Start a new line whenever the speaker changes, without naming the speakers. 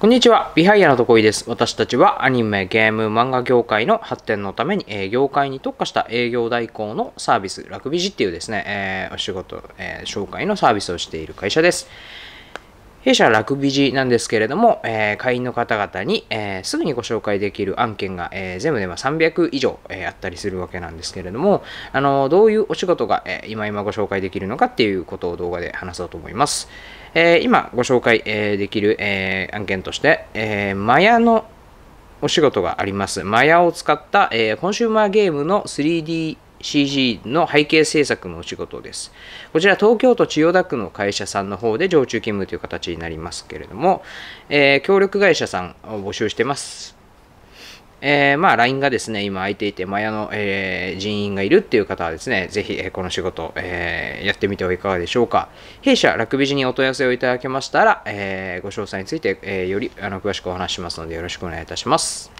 こんにちは。ビハイアのとこいです。私たちはアニメ、ゲーム、漫画業界の発展のために、えー、業界に特化した営業代行のサービス、ラクビジっていうですね、えー、お仕事、えー、紹介のサービスをしている会社です。弊社ラクビジなんですけれども、えー、会員の方々に、えー、すぐにご紹介できる案件が、えー、全部でま300以上、えあったりするわけなんですけれども、あのどういうお仕事が、え今今ご紹介できるのかっていうことを動画で話そうと思います。え今ご紹介、えできる、え案件として、えマヤのお仕事があります。マヤを使った、えコンシューマーゲームの 3D CG の背景制作のお仕事です。こちら東京都千代田区の会社さんの方で常駐勤務という形になりますけれども、えー、協力会社さんを募集してます。えー、まあ、LINE がですね、今空いていて、マヤの、えー、人員がいるっていう方はですね、ぜひ、えー、この仕事、えやってみてはいかがでしょうか。弊社、ラクビジにお問い合わせをいただけましたら、えご詳細について、えよりあの詳しくお話しますので、よろしくお願いいたします。